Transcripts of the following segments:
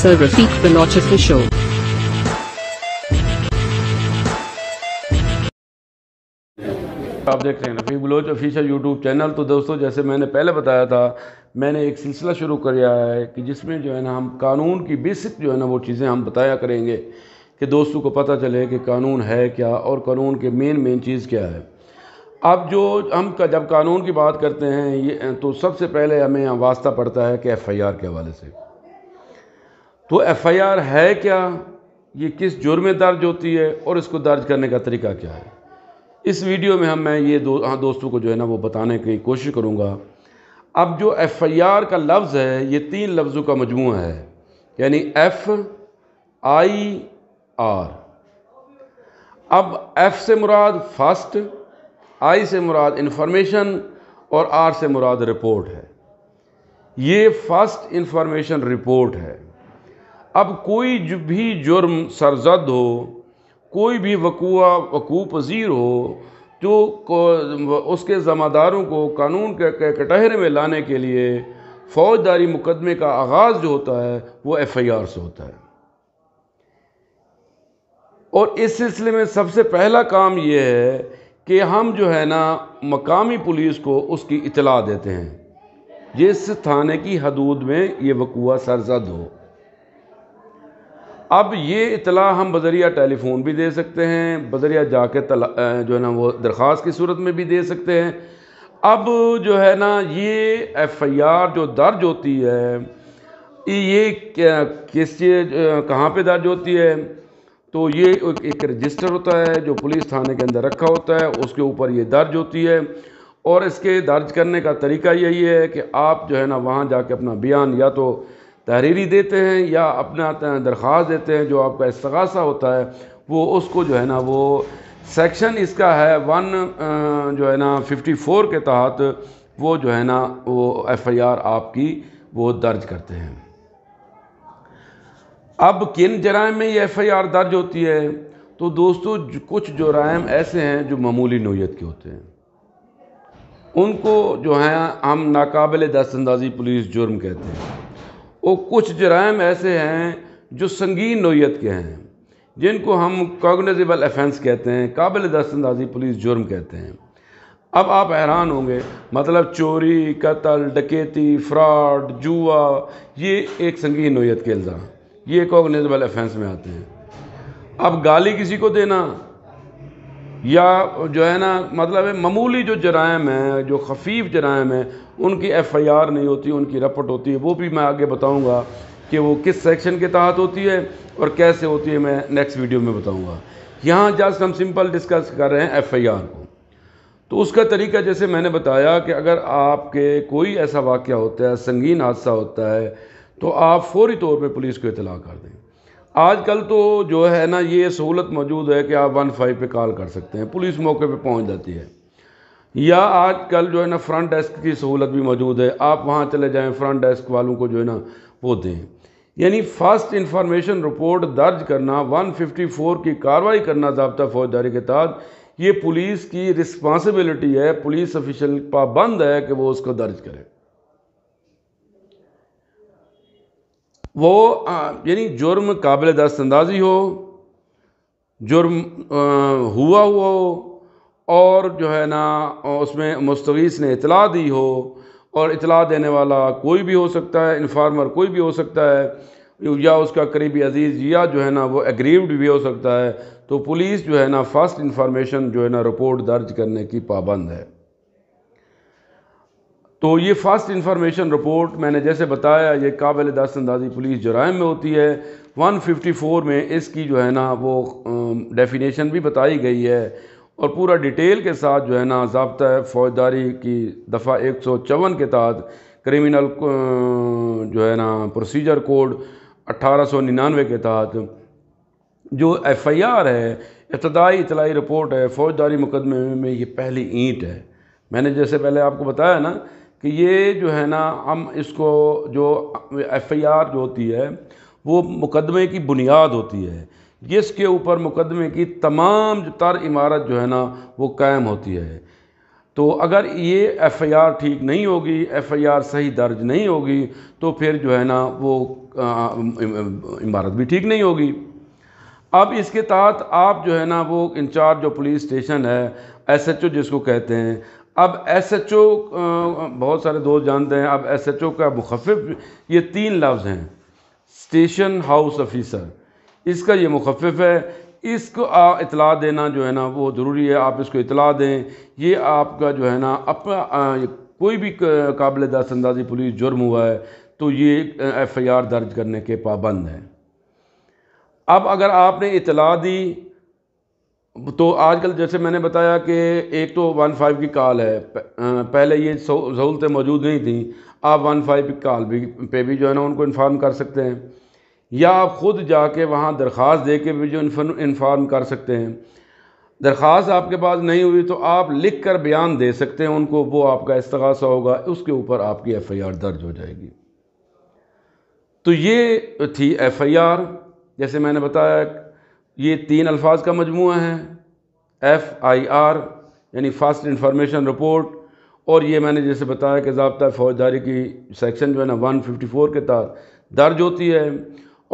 Sir Rafiq Baloch official. आप देख रहे हैं Rafi Baloch official YouTube channel तो दोस्तों जैसे मैंने पहले बताया था मैंने एक सिलसिला शुरू किया है कि जिसमें जो है ना हम कानून की बेसिक जो है ना वो चीज़ें हम बताया करेंगे कि दोस्तों को पता चले कि कानून है क्या और कानून के मेन मेन चीज़ क्या है अब जो हम का जब कानून की बात करते हैं ये तो सबसे पहले हमें वास्ता पड़ता है कि एफ़ आई आर के हवाले से तो एफआईआर है क्या ये किस जुर्म में दर्ज होती है और इसको दर्ज करने का तरीका क्या है इस वीडियो में हम मैं ये दो हाँ दोस्तों को जो है ना वो बताने की कोशिश करूँगा अब जो एफ़ आई आर का लफ्ज़ है ये तीन लफ्ज़ों का मजमू है यानी एफ़ आई आर अब एफ़ से मुराद फर्स्ट आई से मुराद इन्फॉर्मेशन और आर से मुराद रिपोर्ट है ये फर्स्ट इन्फॉर्मेशन रिपोर्ट है अब कोई भी जुर्म सरजद हो कोई भी वकूआ वकू पजीर हो तो उसके ज़मादारों को कानून के कटहरे में लाने के लिए फौजदारी मुकदमे का आगाज़ जो होता है वो एफ़ आई आर से होता है और इस सिलसिले में सबसे पहला काम ये है कि हम जो है ना मकामी पुलिस को उसकी इतला देते हैं जिस थाने की हदूद में ये वकूआ सरजद हो अब ये इतला हम बजरिया टेलीफोन भी दे सकते हैं बजरिया जाके जो है ना वो दरख्वास्त की सूरत में भी दे सकते हैं अब जो है ना ये एफ़ आई आर जो दर्ज होती है ये किस चीज कहाँ पे दर्ज होती है तो ये एक रजिस्टर होता है जो पुलिस थाने के अंदर रखा होता है उसके ऊपर ये दर्ज होती है और इसके दर्ज करने का तरीका यही है कि आप जो है ना वहाँ जाके अपना बयान या तो तहरीरी देते हैं या अपना दरख्वास्त देते हैं जो आपका इसगासा होता है वो उसको जो है ना वो सेक्शन इसका है वन जो है ना फिफ्टी फोर के तहत वो जो है ना वो एफ़ आई आर आपकी वो दर्ज करते हैं अब किन जराइम में ये एफ़ आई आर दर्ज होती है तो दोस्तों कुछ जराइम ऐसे हैं जो मामूली नोयत के होते हैं उनको जो है हम नाकबिल दस्तंदाजी पुलिस जुर्म कहते हैं वो कुछ जराइम ऐसे हैं जो संगीन नोयत के हैं जिनको हम कॉगनेबल अफेंस कहते हैं काबिल दस्तंदाजी पुलिस जुर्म कहते हैं अब आप हैरान होंगे मतलब चोरी कत्ल डकैती फ्रॉड जुआ ये एक संगीन नोयत के इल्ज़ाम ये कॉगनेबल अफेंस में आते हैं अब गाली किसी को देना या जो है ना मतलब है मामूली जो जराइम हैं जो खफीफ जराइम हैं उनकी एफ़ आई आर नहीं होती उनकी रपट होती है वो भी मैं आगे बताऊँगा कि वो किस सेक्शन के तहत होती है और कैसे होती है मैं नेक्स्ट वीडियो में बताऊँगा यहाँ जस्ट हम सिंपल डिस्कस कर रहे हैं एफ़ आई आर को तो उसका तरीका जैसे मैंने बताया कि अगर आपके कोई ऐसा वाक़ होता है संगीन हादसा होता है तो आप फौरी तौर पर पुलिस को इतला कर दें आजकल तो जो है ना ये सहूलत मौजूद है कि आप वन फाइव पे कॉल कर सकते हैं पुलिस मौके पर पहुँच जाती है या आजकल जो है ना फ्रंट डेस्क की सहूलत भी मौजूद है आप वहाँ चले जाएँ फ्रंट डेस्क वालों को जो है ना वो दें यानी फर्स्ट इंफॉर्मेशन रिपोर्ट दर्ज करना 154 की कार्रवाई करना जबता फौजदारी के तहत ये पुलिस की रिस्पांसिबिलिटी है पुलिस ऑफिशल पाबंद है कि वो उसको दर्ज करें वो यानी जुर्म काबिल दस्त अंदाजी हो जुर्म हुआ हुआ हो और जो है ना उसमें मुस्तवीस ने इतला दी हो और इतला देने वाला कोई भी हो सकता है इन्फार्मर कोई भी हो सकता है या उसका करीबी अजीज़ या जो है ना वो एग्रीव्ड भी हो सकता है तो पुलिस जो है ना फ़र्स्ट इन्फॉर्मेशन जो है ना रिपोर्ट दर्ज करने की पाबंद है तो ये फ़र्स्ट इन्फॉर्मेशन रिपोर्ट मैंने जैसे बताया ये काबिल दस अंदाजी पुलिस जराइम में होती है 154 में इसकी जो है ना वो डेफिनेशन भी बताई गई है और पूरा डिटेल के साथ जो है ना जबता है फौजदारी की दफ़ा एक सौ चौवन के तहत क्रिमिनल जो है ना प्रोसीजर कोड अट्ठारह सौ निन्यानवे के तहत जो एफ़ आई आर है इब्तदाई इतलाई रिपोर्ट है फौजदारी मुकदमे में ये पहली ईंट है मैंने जैसे पहले आपको बताया ना कि ये जो है ना हम इसको जो एफ़ आई आर जो होती है वो मुकदमे की बुनियाद होती है जिसके ऊपर मुकदमे की तमाम तर इमारत जो है ना वो कायम होती है तो अगर ये एफ़ आई आर ठीक नहीं होगी एफ़ आई आर सही दर्ज नहीं होगी तो फिर जो है ना वो इमारत भी ठीक नहीं होगी अब इसके तहत आप जो है ना वो इंचार्ज जो पुलिस स्टेशन है एस एच ओ जिसको कहते हैं अब एस एच ओ बहुत सारे दोस्त जानते हैं अब एस एच ओ का मुखफ़ ये तीन लफ्ज़ हैं स्टेशन हाउस ऑफिसर इसका ये मुखफ़ है इसको इतला देना जो है ना वो ज़रूरी है आप इसको इतला दें ये आपका जो है ना अपना कोई भी काबिल दस्त अंदाजी पुलिस जुर्म हुआ है तो ये एफ़ आई आर दर्ज करने के पाबंद हैं अब अगर आपने इतला दी तो आजकल जैसे मैंने बताया कि एक तो वन फाइव की कॉल है पहले ये सहूलतें मौजूद नहीं थी आप वन फाइव की कॉल भी पे भी जो है ना उनको इन्फॉर्म कर सकते हैं या आप ख़ुद जाके वहाँ दरख्वास्त दे के भी जो इन्फॉर्म कर सकते हैं दरख्वास्त आपके पास नहीं हुई तो आप लिख कर बयान दे सकते हैं उनको वो आपका इस्तगासा होगा उसके ऊपर आपकी एफ़ आई आर दर्ज हो जाएगी तो ये थी एफ़ आई आर जैसे मैंने बताया ये तीन अल्फाज का मजमू है एफ़ आई आर यानी फ़ास्ट इंफॉर्मेशन रिपोर्ट और ये मैंने जैसे बताया कि जबता फ़ौजदारी की सेक्शन जो है ना वन फिफ्टी फोर के तहत दर्ज होती है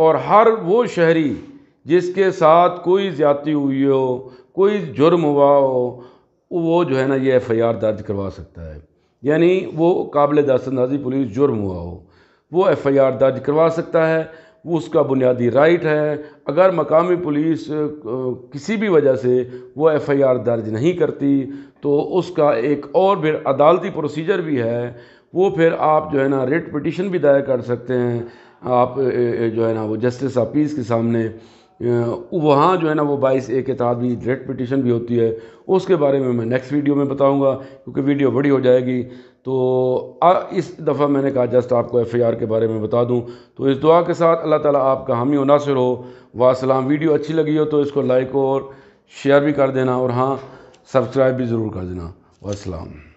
और हर वो शहरी जिसके साथ कोई ज़्यादा हुई हो कोई जुर्म हुआ हो वो जो है ना ये एफ़ आई आर दर्ज करवा सकता है यानी वो काबिल दस्तंदाजी पुलिस जुर्म हुआ हो वो एफ़ आई आर दर्ज करवा सकता है वो उसका बुनियादी राइट है अगर मकामी पुलिस किसी भी वजह से वो एफआईआर दर्ज नहीं करती तो उसका एक और फिर अदालती प्रोसीजर भी है वो फिर आप जो है ना रिट पटिशन भी दायर कर सकते हैं आप जो है ना वो जस्टिस ऑफ पीस के सामने वहाँ जो है ना वो बाईस ए के तहत भी डायरेक्ट पिटिशन भी होती है उसके बारे में मैं नेक्स्ट वीडियो में बताऊँगा क्योंकि वीडियो बड़ी हो जाएगी तो आ, इस दफ़ा मैंने कहा जस्ट आपको एफ़ आई आर के बारे में बता दूं तो इस दुआ के साथ अल्लाह ताला आपका हामी नासिर हो वासलाम वीडियो अच्छी लगी हो तो इसको लाइक और शेयर भी कर देना और हाँ सब्सक्राइब भी ज़रूर कर देना वासलाम